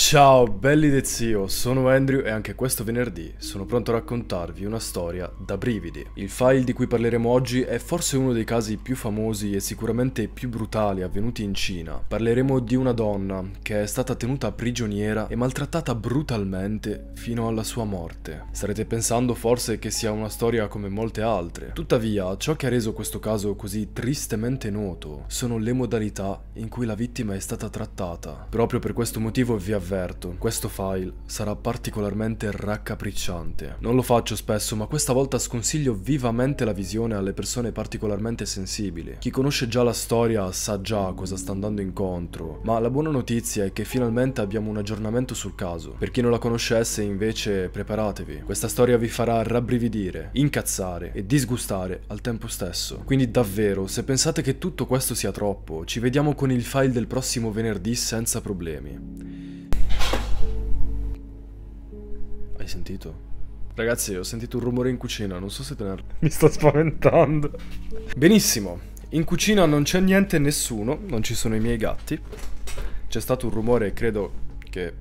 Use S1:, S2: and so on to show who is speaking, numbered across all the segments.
S1: Ciao belli del zio, sono Andrew e anche questo venerdì sono pronto a raccontarvi una storia da brividi. Il file di cui parleremo oggi è forse uno dei casi più famosi e sicuramente più brutali avvenuti in Cina. Parleremo di una donna che è stata tenuta prigioniera e maltrattata brutalmente fino alla sua morte. Starete pensando forse che sia una storia come molte altre. Tuttavia, ciò che ha reso questo caso così tristemente noto sono le modalità in cui la vittima è stata trattata. Proprio per questo motivo vi avverto avverto, questo file sarà particolarmente raccapricciante. Non lo faccio spesso, ma questa volta sconsiglio vivamente la visione alle persone particolarmente sensibili. Chi conosce già la storia sa già cosa sta andando incontro, ma la buona notizia è che finalmente abbiamo un aggiornamento sul caso. Per chi non la conoscesse, invece, preparatevi. Questa storia vi farà rabbrividire, incazzare e disgustare al tempo stesso. Quindi davvero, se pensate che tutto questo sia troppo, ci vediamo con il file del prossimo venerdì senza problemi. L'hai sentito? Ragazzi, ho sentito un rumore in cucina, non so se te tenerlo. Mi sto spaventando. Benissimo, in cucina non c'è niente e nessuno, non ci sono i miei gatti. C'è stato un rumore, e credo che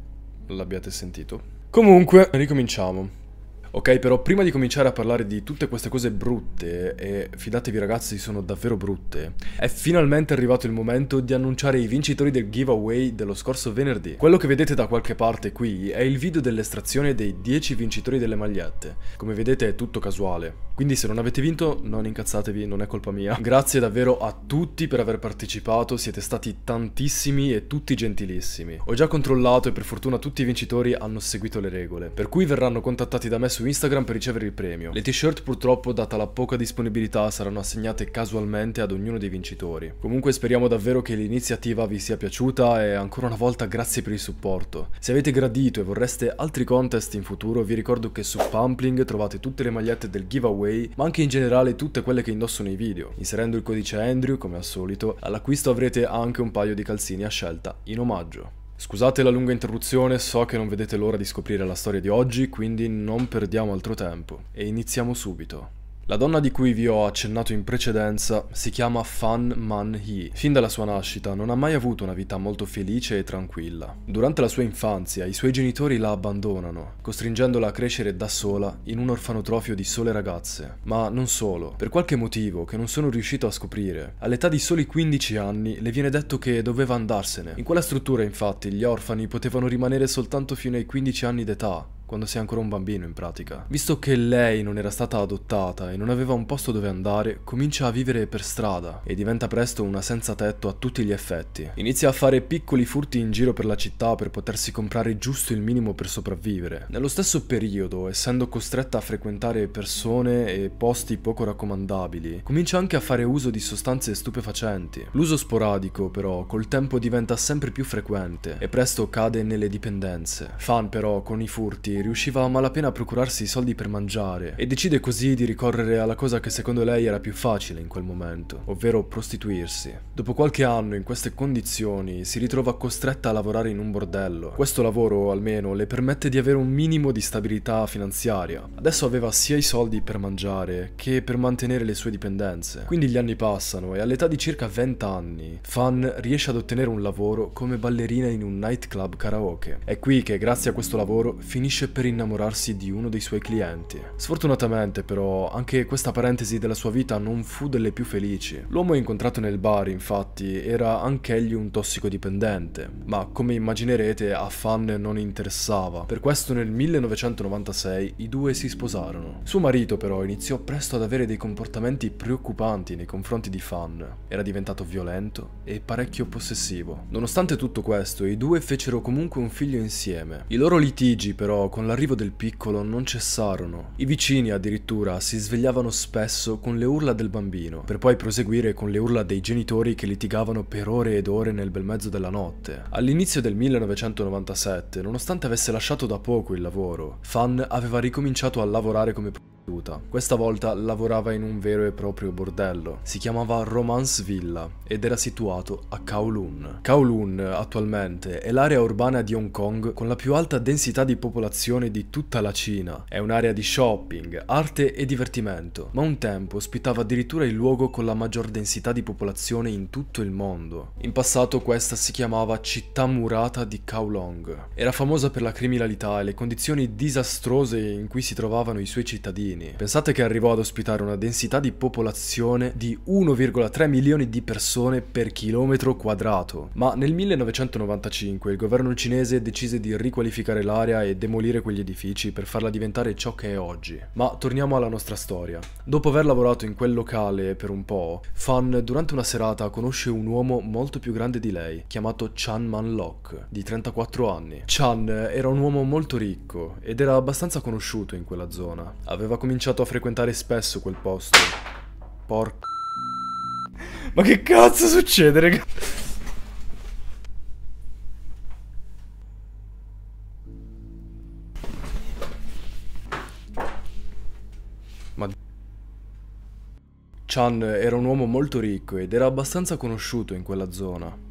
S1: l'abbiate sentito. Comunque, ricominciamo. Ok, però prima di cominciare a parlare di tutte queste cose brutte, e fidatevi ragazzi, sono davvero brutte, è finalmente arrivato il momento di annunciare i vincitori del giveaway dello scorso venerdì. Quello che vedete da qualche parte qui è il video dell'estrazione dei 10 vincitori delle magliette. Come vedete è tutto casuale. Quindi se non avete vinto non incazzatevi, non è colpa mia. Grazie davvero a tutti per aver partecipato, siete stati tantissimi e tutti gentilissimi. Ho già controllato e per fortuna tutti i vincitori hanno seguito le regole, per cui verranno contattati da me su Instagram per ricevere il premio. Le t-shirt purtroppo, data la poca disponibilità, saranno assegnate casualmente ad ognuno dei vincitori. Comunque speriamo davvero che l'iniziativa vi sia piaciuta e ancora una volta grazie per il supporto. Se avete gradito e vorreste altri contest in futuro vi ricordo che su Pumpling trovate tutte le magliette del giveaway giveaway, ma anche in generale tutte quelle che indosso nei video. Inserendo il codice Andrew, come al solito, all'acquisto avrete anche un paio di calzini a scelta in omaggio. Scusate la lunga interruzione, so che non vedete l'ora di scoprire la storia di oggi, quindi non perdiamo altro tempo e iniziamo subito. La donna di cui vi ho accennato in precedenza si chiama Fan Man Hee. Fin dalla sua nascita non ha mai avuto una vita molto felice e tranquilla. Durante la sua infanzia i suoi genitori la abbandonano, costringendola a crescere da sola in un orfanotrofio di sole ragazze. Ma non solo, per qualche motivo che non sono riuscito a scoprire, all'età di soli 15 anni le viene detto che doveva andarsene. In quella struttura infatti gli orfani potevano rimanere soltanto fino ai 15 anni d'età, quando sei ancora un bambino in pratica. Visto che lei non era stata adottata e non aveva un posto dove andare, comincia a vivere per strada e diventa presto una senza tetto a tutti gli effetti. Inizia a fare piccoli furti in giro per la città per potersi comprare giusto il minimo per sopravvivere. Nello stesso periodo, essendo costretta a frequentare persone e posti poco raccomandabili, comincia anche a fare uso di sostanze stupefacenti. L'uso sporadico, però, col tempo diventa sempre più frequente e presto cade nelle dipendenze. Fan però con i furti riusciva a malapena a procurarsi i soldi per mangiare e decide così di ricorrere alla cosa che secondo lei era più facile in quel momento, ovvero prostituirsi. Dopo qualche anno in queste condizioni si ritrova costretta a lavorare in un bordello. Questo lavoro almeno le permette di avere un minimo di stabilità finanziaria. Adesso aveva sia i soldi per mangiare che per mantenere le sue dipendenze. Quindi gli anni passano e all'età di circa 20 anni Fan riesce ad ottenere un lavoro come ballerina in un nightclub karaoke. È qui che grazie a questo lavoro finisce finisce per innamorarsi di uno dei suoi clienti. Sfortunatamente però anche questa parentesi della sua vita non fu delle più felici. L'uomo incontrato nel bar infatti era anch'egli un tossicodipendente, ma come immaginerete a Fan non interessava. Per questo nel 1996 i due si sposarono. Suo marito però iniziò presto ad avere dei comportamenti preoccupanti nei confronti di Fan. Era diventato violento e parecchio possessivo. Nonostante tutto questo i due fecero comunque un figlio insieme. I loro litigi però con l'arrivo del piccolo non cessarono. I vicini addirittura si svegliavano spesso con le urla del bambino, per poi proseguire con le urla dei genitori che litigavano per ore ed ore nel bel mezzo della notte. All'inizio del 1997, nonostante avesse lasciato da poco il lavoro, Fan aveva ricominciato a lavorare come questa volta lavorava in un vero e proprio bordello. Si chiamava Romance Villa ed era situato a Kowloon. Kowloon attualmente è l'area urbana di Hong Kong con la più alta densità di popolazione di tutta la Cina. È un'area di shopping, arte e divertimento, ma un tempo ospitava addirittura il luogo con la maggior densità di popolazione in tutto il mondo. In passato questa si chiamava città murata di Kowloon. Era famosa per la criminalità e le condizioni disastrose in cui si trovavano i suoi cittadini cittadini. Pensate che arrivò ad ospitare una densità di popolazione di 1,3 milioni di persone per chilometro quadrato. Ma nel 1995 il governo cinese decise di riqualificare l'area e demolire quegli edifici per farla diventare ciò che è oggi. Ma torniamo alla nostra storia. Dopo aver lavorato in quel locale per un po', Fan durante una serata conosce un uomo molto più grande di lei, chiamato Chan Manlok, di 34 anni. Chan era un uomo molto ricco ed era abbastanza conosciuto in quella zona. Aveva cominciato cominciato a frequentare spesso quel posto. Porco. Ma che cazzo succede, raga? Ma... Chan era un uomo molto ricco ed era abbastanza conosciuto in quella zona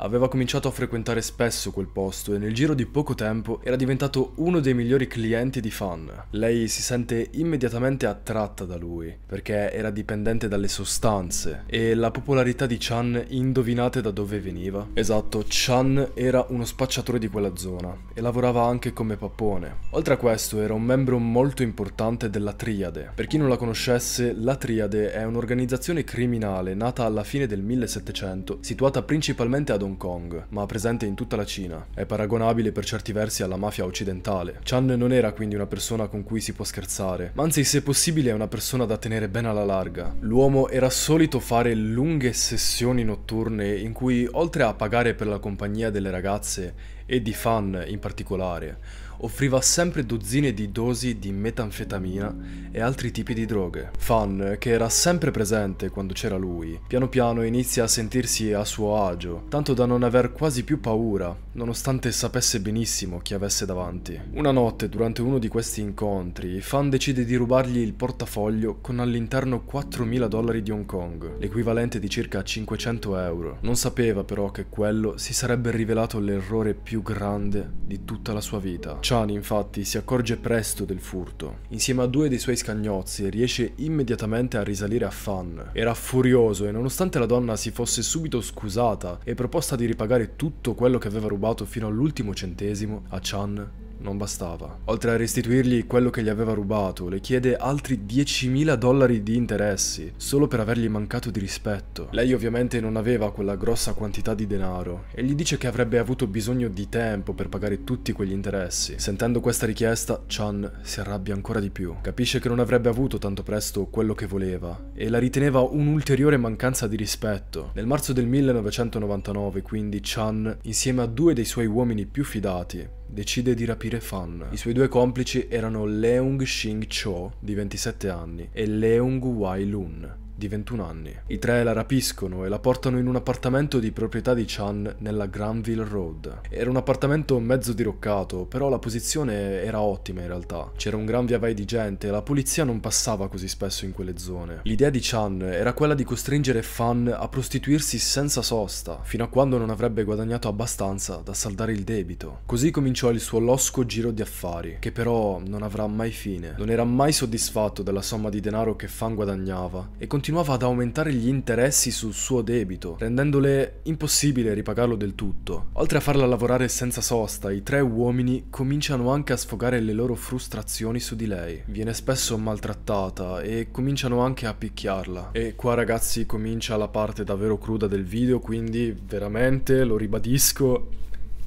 S1: aveva cominciato a frequentare spesso quel posto e nel giro di poco tempo era diventato uno dei migliori clienti di Fan. Lei si sente immediatamente attratta da lui, perché era dipendente dalle sostanze e la popolarità di Chan indovinate da dove veniva? Esatto, Chan era uno spacciatore di quella zona e lavorava anche come pappone. Oltre a questo era un membro molto importante della Triade. Per chi non la conoscesse, la Triade è un'organizzazione criminale nata alla fine del 1700, situata principalmente ad Hong Hong Kong, ma presente in tutta la Cina. È paragonabile per certi versi alla mafia occidentale. Chan non era quindi una persona con cui si può scherzare, ma anzi se possibile è una persona da tenere ben alla larga. L'uomo era solito fare lunghe sessioni notturne in cui, oltre a pagare per la compagnia delle ragazze e di fan in particolare, offriva sempre dozzine di dosi di metanfetamina e altri tipi di droghe. Fan, che era sempre presente quando c'era lui, piano piano inizia a sentirsi a suo agio, tanto da non aver quasi più paura, nonostante sapesse benissimo chi avesse davanti. Una notte, durante uno di questi incontri, Fan decide di rubargli il portafoglio con all'interno 4.000 dollari di Hong Kong, l'equivalente di circa 500 euro. Non sapeva però che quello si sarebbe rivelato l'errore più grande di tutta la sua vita. Marciani, infatti, si accorge presto del furto. Insieme a due dei suoi scagnozzi riesce immediatamente a risalire a Fan. Era furioso e nonostante la donna si fosse subito scusata e proposta di ripagare tutto quello che aveva rubato fino all'ultimo centesimo a Chan, non bastava. Oltre a restituirgli quello che gli aveva rubato, le chiede altri 10.000 dollari di interessi, solo per avergli mancato di rispetto. Lei ovviamente non aveva quella grossa quantità di denaro e gli dice che avrebbe avuto bisogno di tempo per pagare tutti quegli interessi. Sentendo questa richiesta, Chan si arrabbia ancora di più. Capisce che non avrebbe avuto tanto presto quello che voleva e la riteneva un'ulteriore mancanza di rispetto. Nel marzo del 1999, quindi, Chan, insieme a due dei suoi uomini più fidati, decide di rapire Fan. I suoi due complici erano Leung Shing Cho, di 27 anni, e Leung Wai Lun, di 21 anni. I tre la rapiscono e la portano in un appartamento di proprietà di Chan nella Granville Road. Era un appartamento mezzo diroccato, però la posizione era ottima in realtà. C'era un gran via vai di gente e la polizia non passava così spesso in quelle zone. L'idea di Chan era quella di costringere Fan a prostituirsi senza sosta, fino a quando non avrebbe guadagnato abbastanza da saldare il debito. Così cominciò il suo losco giro di affari, che però non avrà mai fine. Non era mai soddisfatto della somma di denaro che Fan guadagnava e continuò continuava ad aumentare gli interessi sul suo debito, rendendole impossibile ripagarlo del tutto. Oltre a farla lavorare senza sosta, i tre uomini cominciano anche a sfogare le loro frustrazioni su di lei. Viene spesso maltrattata e cominciano anche a picchiarla. E qua ragazzi comincia la parte davvero cruda del video, quindi veramente lo ribadisco,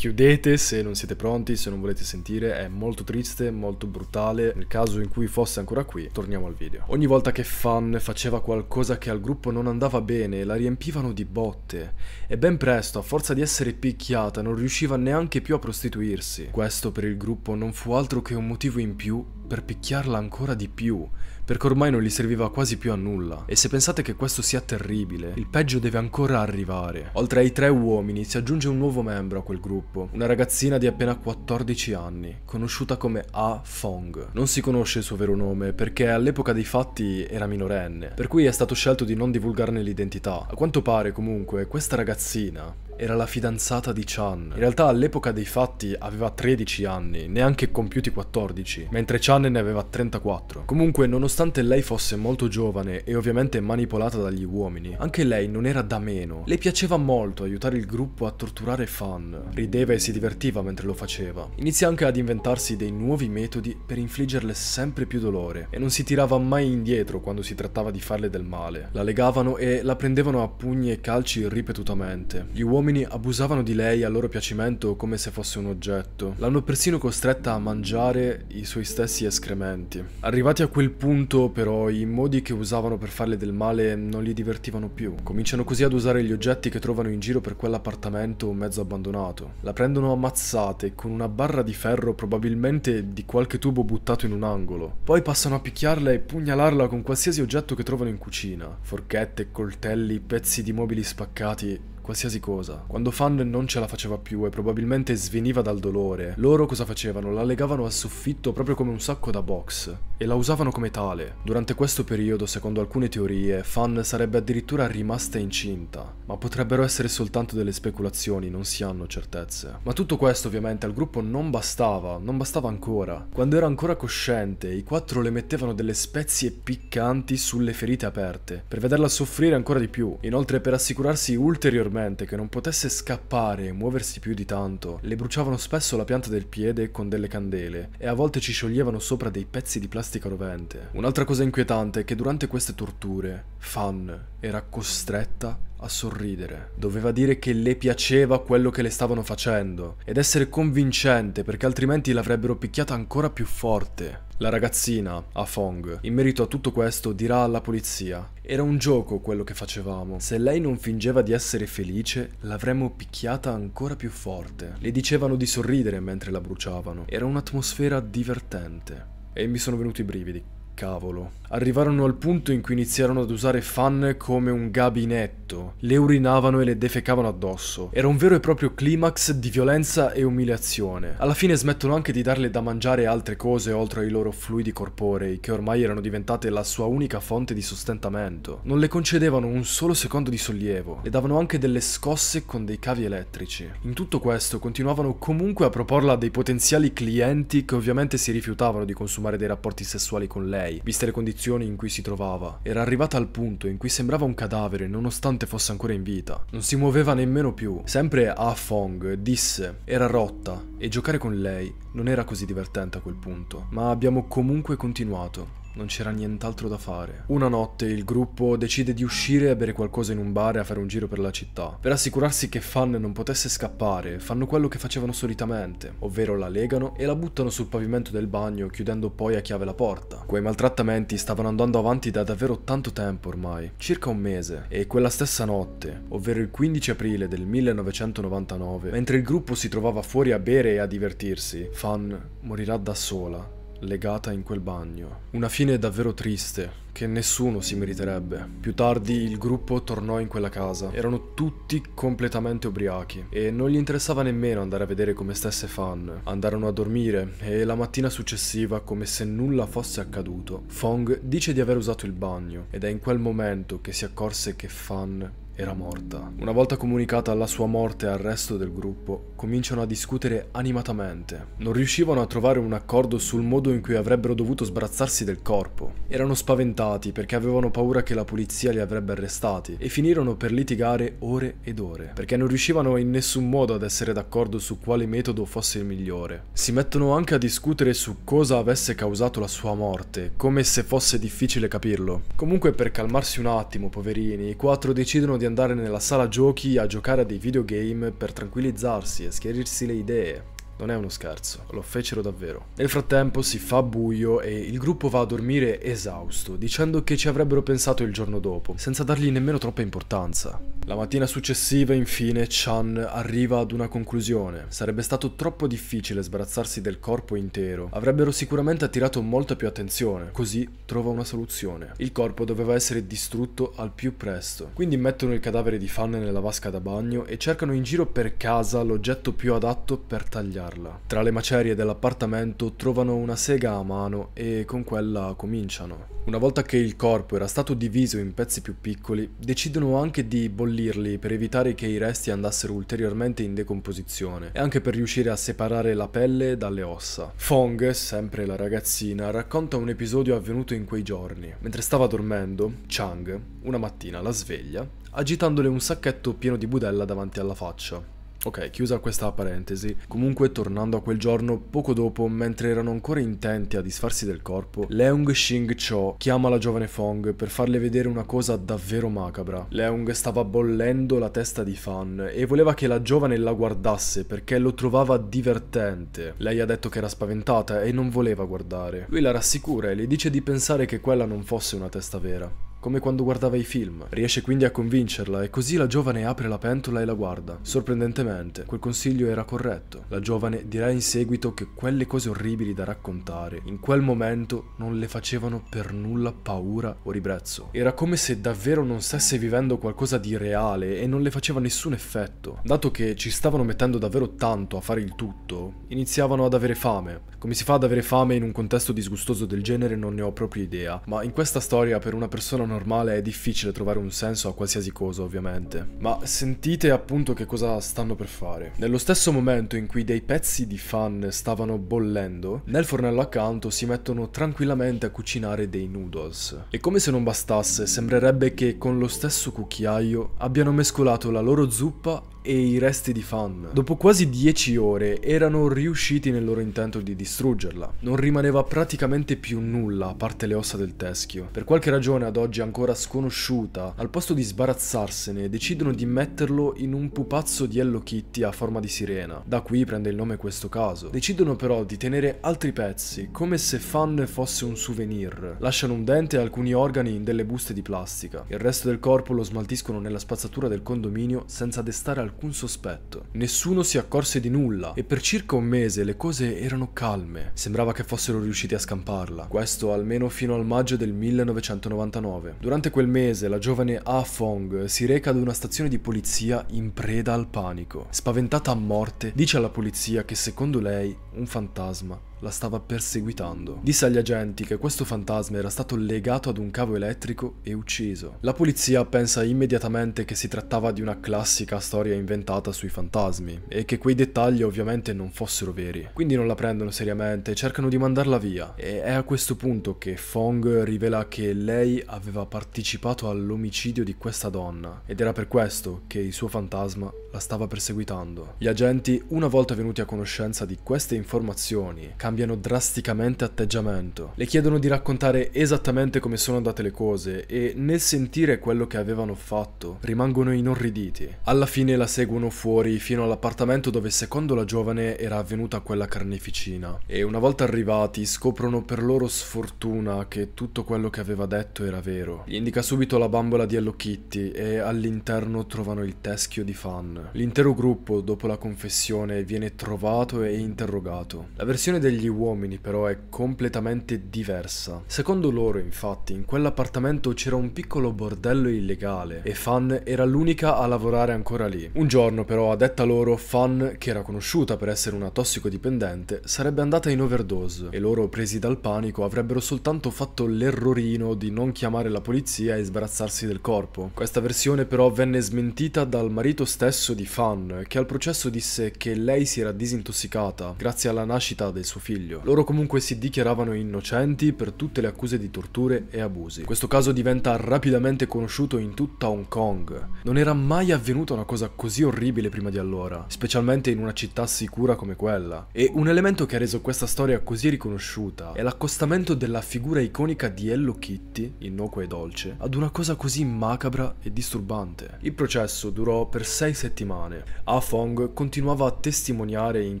S1: Chiudete se non siete pronti, se non volete sentire, è molto triste, molto brutale. Nel caso in cui fosse ancora qui, torniamo al video. Ogni volta che Fan faceva qualcosa che al gruppo non andava bene, la riempivano di botte e ben presto, a forza di essere picchiata, non riusciva neanche più a prostituirsi. Questo per il gruppo non fu altro che un motivo in più per picchiarla ancora di più perché ormai non gli serviva quasi più a nulla. E se pensate che questo sia terribile, il peggio deve ancora arrivare. Oltre ai tre uomini si aggiunge un nuovo membro a quel gruppo, una ragazzina di appena 14 anni, conosciuta come A Fong. Non si conosce il suo vero nome perché all'epoca dei fatti era minorenne, per cui è stato scelto di non divulgarne l'identità. A quanto pare comunque questa ragazzina era la fidanzata di Chan. In realtà all'epoca dei fatti aveva 13 anni, neanche compiuti 14, mentre Chan ne aveva 34. Comunque, nonostante lei fosse molto giovane e ovviamente manipolata dagli uomini, anche lei non era da meno. Le piaceva molto aiutare il gruppo a torturare fan, rideva e si divertiva mentre lo faceva. Inizia anche ad inventarsi dei nuovi metodi per infliggerle sempre più dolore e non si tirava mai indietro quando si trattava di farle del male. La legavano e la prendevano a pugni e calci ripetutamente. Gli uomini uomini abusavano di lei a loro piacimento come se fosse un oggetto. L'hanno persino costretta a mangiare i suoi stessi escrementi. Arrivati a quel punto però i modi che usavano per farle del male non li divertivano più. Cominciano così ad usare gli oggetti che trovano in giro per quell'appartamento mezzo abbandonato. La prendono ammazzate con una barra di ferro probabilmente di qualche tubo buttato in un angolo. Poi passano a picchiarla e pugnalarla con qualsiasi oggetto che trovano in cucina. Forchette, coltelli, pezzi di mobili spaccati qualsiasi cosa. Quando Fan non ce la faceva più e probabilmente sveniva dal dolore, loro cosa facevano? La legavano al soffitto proprio come un sacco da box e la usavano come tale. Durante questo periodo, secondo alcune teorie, Fan sarebbe addirittura rimasta incinta, ma potrebbero essere soltanto delle speculazioni, non si hanno certezze. Ma tutto questo ovviamente al gruppo non bastava, non bastava ancora. Quando era ancora cosciente, i quattro le mettevano delle spezie piccanti sulle ferite aperte, per vederla soffrire ancora di più. Inoltre per assicurarsi ulteriormente che non potesse scappare e muoversi più di tanto, le bruciavano spesso la pianta del piede con delle candele e a volte ci scioglievano sopra dei pezzi di plastica fantastica rovente. Un'altra cosa inquietante è che durante queste torture, Fan era costretta a sorridere. Doveva dire che le piaceva quello che le stavano facendo ed essere convincente perché altrimenti l'avrebbero picchiata ancora più forte. La ragazzina, a Fong, in merito a tutto questo dirà alla polizia era un gioco quello che facevamo. Se lei non fingeva di essere felice, l'avremmo picchiata ancora più forte. Le dicevano di sorridere mentre la bruciavano. Era un'atmosfera divertente. E mi sono venuti i brividi, cavolo. Arrivarono al punto in cui iniziarono ad usare Fan come un gabinetto. Le urinavano e le defecavano addosso. Era un vero e proprio climax di violenza e umiliazione. Alla fine smettono anche di darle da mangiare altre cose oltre ai loro fluidi corporei, che ormai erano diventate la sua unica fonte di sostentamento. Non le concedevano un solo secondo di sollievo. Le davano anche delle scosse con dei cavi elettrici. In tutto questo continuavano comunque a proporla a dei potenziali clienti che ovviamente si rifiutavano di consumare dei rapporti sessuali con lei, viste le condizioni posizione in cui si trovava. Era arrivata al punto in cui sembrava un cadavere nonostante fosse ancora in vita. Non si muoveva nemmeno più. Sempre A Fong disse era rotta e giocare con lei non era così divertente a quel punto, ma abbiamo comunque continuato non c'era nient'altro da fare. Una notte il gruppo decide di uscire a bere qualcosa in un bar e a fare un giro per la città. Per assicurarsi che Fan non potesse scappare, fanno quello che facevano solitamente, ovvero la legano e la buttano sul pavimento del bagno chiudendo poi a chiave la porta. Quei maltrattamenti stavano andando avanti da davvero tanto tempo ormai, circa un mese, e quella stessa notte, ovvero il 15 aprile del 1999, mentre il gruppo si trovava fuori a bere e a divertirsi, Fan morirà da sola legata in quel bagno. Una fine davvero triste, che nessuno si meriterebbe. Più tardi il gruppo tornò in quella casa. Erano tutti completamente ubriachi e non gli interessava nemmeno andare a vedere come stesse Fan. Andarono a dormire e la mattina successiva, come se nulla fosse accaduto, Fong dice di aver usato il bagno ed è in quel momento che si accorse che Fan era morta. Una volta comunicata la sua morte al resto del gruppo, cominciano a discutere animatamente. Non riuscivano a trovare un accordo sul modo in cui avrebbero dovuto sbrazzarsi del corpo. Erano spaventati perché avevano paura che la polizia li avrebbe arrestati e finirono per litigare ore ed ore, perché non riuscivano in nessun modo ad essere d'accordo su quale metodo fosse il migliore. Si mettono anche a discutere su cosa avesse causato la sua morte, come se fosse difficile capirlo. Comunque per calmarsi un attimo, poverini, i quattro decidono di andare nella sala giochi a giocare a dei videogame per tranquillizzarsi e schiarirsi le idee. Non è uno scherzo, lo fecero davvero. Nel frattempo si fa buio e il gruppo va a dormire esausto, dicendo che ci avrebbero pensato il giorno dopo, senza dargli nemmeno troppa importanza. La mattina successiva, infine, Chan arriva ad una conclusione. Sarebbe stato troppo difficile sbarazzarsi del corpo intero, avrebbero sicuramente attirato molta più attenzione, così trova una soluzione. Il corpo doveva essere distrutto al più presto, quindi mettono il cadavere di Fan nella vasca da bagno e cercano in giro per casa l'oggetto più adatto per tagliare sgozzarla. Tra le macerie dell'appartamento trovano una sega a mano e con quella cominciano. Una volta che il corpo era stato diviso in pezzi più piccoli, decidono anche di bollirli per evitare che i resti andassero ulteriormente in decomposizione e anche per riuscire a separare la pelle dalle ossa. Fong, sempre la ragazzina, racconta un episodio avvenuto in quei giorni. Mentre stava dormendo, Chang, una mattina la sveglia, agitandole un sacchetto pieno di budella davanti alla faccia. Ok, chiusa questa parentesi, comunque tornando a quel giorno, poco dopo, mentre erano ancora intenti a disfarsi del corpo, Leung Xing Cho chiama la giovane Fong per farle vedere una cosa davvero macabra. Leung stava bollendo la testa di Fan e voleva che la giovane la guardasse perché lo trovava divertente. Lei ha detto che era spaventata e non voleva guardare. Lui la rassicura e le dice di pensare che quella non fosse una testa vera come quando guardava i film. Riesce quindi a convincerla e così la giovane apre la pentola e la guarda. Sorprendentemente, quel consiglio era corretto. La giovane dirà in seguito che quelle cose orribili da raccontare, in quel momento, non le facevano per nulla paura o ribrezzo. Era come se davvero non stesse vivendo qualcosa di reale e non le faceva nessun effetto. Dato che ci stavano mettendo davvero tanto a fare il tutto, iniziavano ad avere fame. Come si fa ad avere fame in un contesto disgustoso del genere non ne ho proprio idea, ma in questa storia per una persona normale è difficile trovare un senso a qualsiasi cosa ovviamente, ma sentite appunto che cosa stanno per fare. Nello stesso momento in cui dei pezzi di fan stavano bollendo, nel fornello accanto si mettono tranquillamente a cucinare dei noodles. E come se non bastasse, sembrerebbe che con lo stesso cucchiaio abbiano mescolato la loro zuppa e i resti di Fan. Dopo quasi 10 ore erano riusciti nel loro intento di distruggerla. Non rimaneva praticamente più nulla a parte le ossa del teschio. Per qualche ragione ad oggi ancora sconosciuta, al posto di sbarazzarsene decidono di metterlo in un pupazzo di Hello Kitty a forma di sirena. Da qui prende il nome questo caso. Decidono però di tenere altri pezzi, come se Fan fosse un souvenir. Lasciano un dente e alcuni organi in delle buste di plastica. Il resto del corpo lo smaltiscono nella spazzatura del condominio senza destare alcun alcun sospetto. Nessuno si accorse di nulla e per circa un mese le cose erano calme. Sembrava che fossero riusciti a scamparla, questo almeno fino al maggio del 1999. Durante quel mese la giovane A ah Fong si reca ad una stazione di polizia in preda al panico. Spaventata a morte, dice alla polizia che secondo lei un fantasma la stava perseguitando. Disse agli agenti che questo fantasma era stato legato ad un cavo elettrico e ucciso. La polizia pensa immediatamente che si trattava di una classica storia inventata sui fantasmi e che quei dettagli ovviamente non fossero veri. Quindi non la prendono seriamente e cercano di mandarla via. E è a questo punto che Fong rivela che lei aveva partecipato all'omicidio di questa donna ed era per questo che il suo fantasma la stava perseguitando. Gli agenti, una volta venuti a conoscenza di queste informazioni, cambiano drasticamente atteggiamento. Le chiedono di raccontare esattamente come sono andate le cose e nel sentire quello che avevano fatto rimangono inorriditi. Alla fine la seguono fuori fino all'appartamento dove secondo la giovane era avvenuta quella carneficina e una volta arrivati scoprono per loro sfortuna che tutto quello che aveva detto era vero. Gli indica subito la bambola di Hello Kitty e all'interno trovano il teschio di fan. L'intero gruppo dopo la confessione viene trovato e interrogato. La versione degli degli uomini però è completamente diversa. Secondo loro infatti in quell'appartamento c'era un piccolo bordello illegale e Fan era l'unica a lavorare ancora lì. Un giorno però a detta loro Fan, che era conosciuta per essere una tossicodipendente, sarebbe andata in overdose e loro presi dal panico avrebbero soltanto fatto l'errorino di non chiamare la polizia e sbarazzarsi del corpo. Questa versione però venne smentita dal marito stesso di Fan che al processo disse che lei si era disintossicata grazie alla nascita del suo figlio figlio. Loro comunque si dichiaravano innocenti per tutte le accuse di torture e abusi. Questo caso diventa rapidamente conosciuto in tutta Hong Kong. Non era mai avvenuta una cosa così orribile prima di allora, specialmente in una città sicura come quella. E un elemento che ha reso questa storia così riconosciuta è l'accostamento della figura iconica di Hello Kitty, innocua e dolce, ad una cosa così macabra e disturbante. Il processo durò per sei settimane. A ah Fong continuava a testimoniare in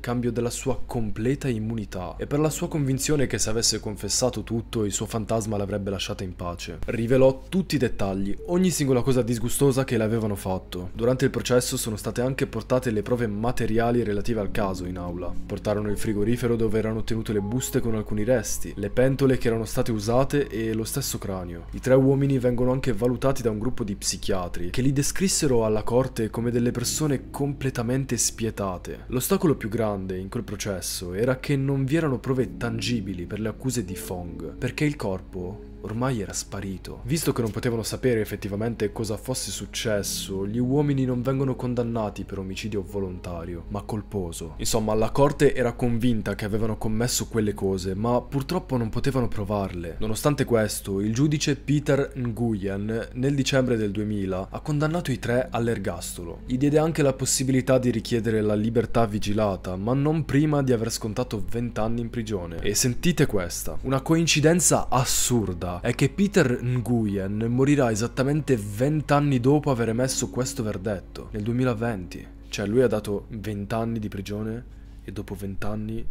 S1: cambio della sua completa immunità realtà e per la sua convinzione che se avesse confessato tutto il suo fantasma l'avrebbe lasciata in pace. Rivelò tutti i dettagli, ogni singola cosa disgustosa che le avevano fatto. Durante il processo sono state anche portate le prove materiali relative al caso in aula. Portarono il frigorifero dove erano tenute le buste con alcuni resti, le pentole che erano state usate e lo stesso cranio. I tre uomini vengono anche valutati da un gruppo di psichiatri che li descrissero alla corte come delle persone completamente spietate. L'ostacolo più grande in quel processo era che non vi erano prove tangibili per le accuse di Fong, perché il corpo ormai era sparito. Visto che non potevano sapere effettivamente cosa fosse successo, gli uomini non vengono condannati per omicidio volontario, ma colposo. Insomma, la corte era convinta che avevano commesso quelle cose, ma purtroppo non potevano provarle. Nonostante questo, il giudice Peter Nguyen, nel dicembre del 2000, ha condannato i tre all'ergastolo. Gli diede anche la possibilità di richiedere la libertà vigilata, ma non prima di aver scontato 20 anni in prigione. E sentite questa, una coincidenza assurda realtà è che Peter Nguyen morirà esattamente 20 anni dopo aver emesso questo verdetto, nel 2020. Cioè lui ha dato 20 anni di prigione e dopo 20 anni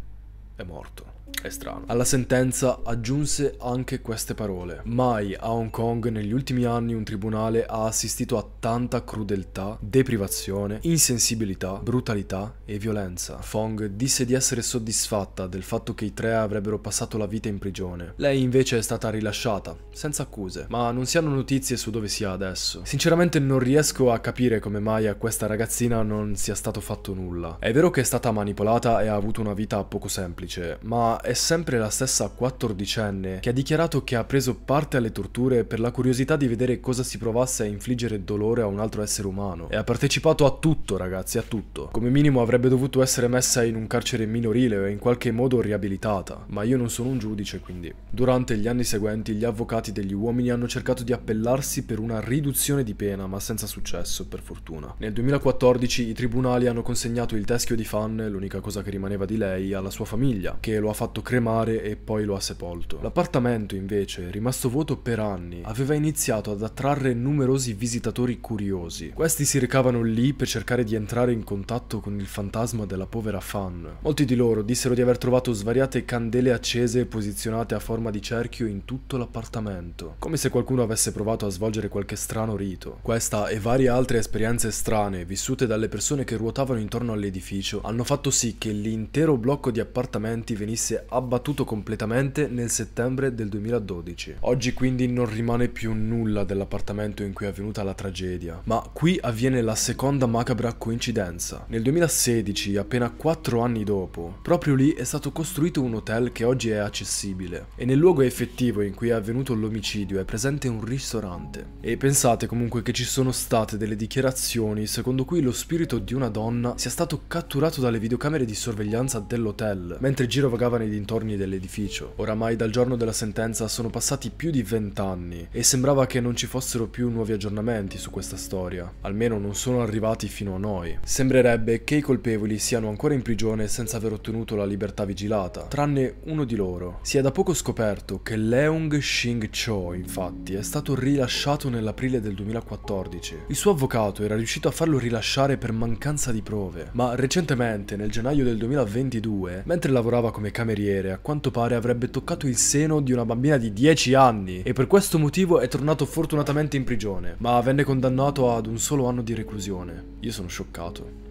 S1: è morto. È strano. Alla sentenza aggiunse anche queste parole. Mai a Hong Kong negli ultimi anni un tribunale ha assistito a tanta crudeltà, deprivazione, insensibilità, brutalità e violenza. Fong disse di essere soddisfatta del fatto che i tre avrebbero passato la vita in prigione. Lei invece è stata rilasciata, senza accuse, ma non si hanno notizie su dove sia adesso. Sinceramente non riesco a capire come mai a questa ragazzina non sia stato fatto nulla. È vero che è stata manipolata e ha avuto una vita poco semplice, ma è sempre la stessa quattordicenne che ha dichiarato che ha preso parte alle torture per la curiosità di vedere cosa si provasse a infliggere dolore a un altro essere umano. E ha partecipato a tutto, ragazzi, a tutto. Come minimo avrebbe dovuto essere messa in un carcere minorile o in qualche modo riabilitata, ma io non sono un giudice, quindi. Durante gli anni seguenti gli avvocati degli uomini hanno cercato di appellarsi per una riduzione di pena, ma senza successo, per fortuna. Nel 2014 i tribunali hanno consegnato il teschio di Fan, l'unica cosa che rimaneva di lei, alla sua famiglia, che lo ha fatto fatto cremare e poi lo ha sepolto. L'appartamento invece, rimasto vuoto per anni, aveva iniziato ad attrarre numerosi visitatori curiosi. Questi si recavano lì per cercare di entrare in contatto con il fantasma della povera Fan. Molti di loro dissero di aver trovato svariate candele accese posizionate a forma di cerchio in tutto l'appartamento, come se qualcuno avesse provato a svolgere qualche strano rito. Questa e varie altre esperienze strane vissute dalle persone che ruotavano intorno all'edificio hanno fatto sì che l'intero blocco di appartamenti venisse abbattuto completamente nel settembre del 2012. Oggi quindi non rimane più nulla dell'appartamento in cui è avvenuta la tragedia, ma qui avviene la seconda macabra coincidenza. Nel 2016, appena 4 anni dopo, proprio lì è stato costruito un hotel che oggi è accessibile e nel luogo effettivo in cui è avvenuto l'omicidio è presente un ristorante. E pensate comunque che ci sono state delle dichiarazioni secondo cui lo spirito di una donna sia stato catturato dalle videocamere di sorveglianza dell'hotel mentre girovagava nei nei dintorni dell'edificio. Oramai dal giorno della sentenza sono passati più di vent'anni e sembrava che non ci fossero più nuovi aggiornamenti su questa storia, almeno non sono arrivati fino a noi. Sembrerebbe che i colpevoli siano ancora in prigione senza aver ottenuto la libertà vigilata, tranne uno di loro. Si è da poco scoperto che Leung Shing Cho, infatti, è stato rilasciato nell'aprile del 2014. Il suo avvocato era riuscito a farlo rilasciare per mancanza di prove, ma recentemente, nel gennaio del 2022, mentre lavorava come cameriere cameriere, a quanto pare avrebbe toccato il seno di una bambina di 10 anni e per questo motivo è tornato fortunatamente in prigione, ma venne condannato ad un solo anno di reclusione. Io sono scioccato.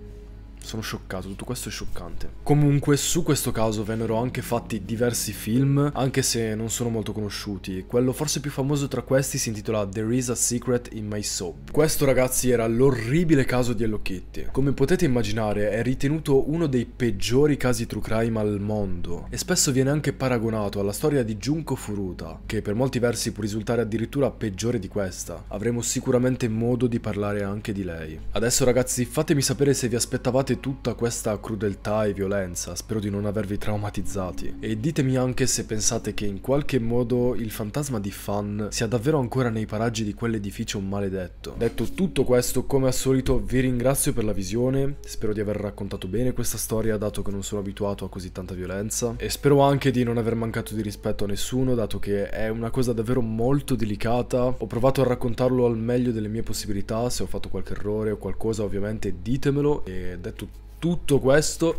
S1: Sono scioccato, tutto questo è scioccante. Comunque su questo caso vennero anche fatti diversi film, anche se non sono molto conosciuti. Quello forse più famoso tra questi si intitola There is a Secret in My Soap. Questo ragazzi era l'orribile caso di Hello Kitty. Come potete immaginare è ritenuto uno dei peggiori casi true crime al mondo e spesso viene anche paragonato alla storia di Junko Furuta, che per molti versi può risultare addirittura peggiore di questa. Avremo sicuramente modo di parlare anche di lei. Adesso ragazzi fatemi sapere se vi aspettavate tutta questa crudeltà e violenza, spero di non avervi traumatizzati. E ditemi anche se pensate che in qualche modo il fantasma di Fan sia davvero ancora nei paraggi di quell'edificio maledetto. Detto tutto questo, come al solito vi ringrazio per la visione, spero di aver raccontato bene questa storia dato che non sono abituato a così tanta violenza e spero anche di non aver mancato di rispetto a nessuno dato che è una cosa davvero molto delicata. Ho provato a raccontarlo al meglio delle mie possibilità, se ho fatto qualche errore o qualcosa ovviamente ditemelo e detto tutto questo.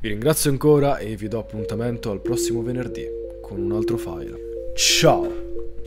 S1: Vi ringrazio ancora e vi do appuntamento al prossimo venerdì con un altro file. Ciao!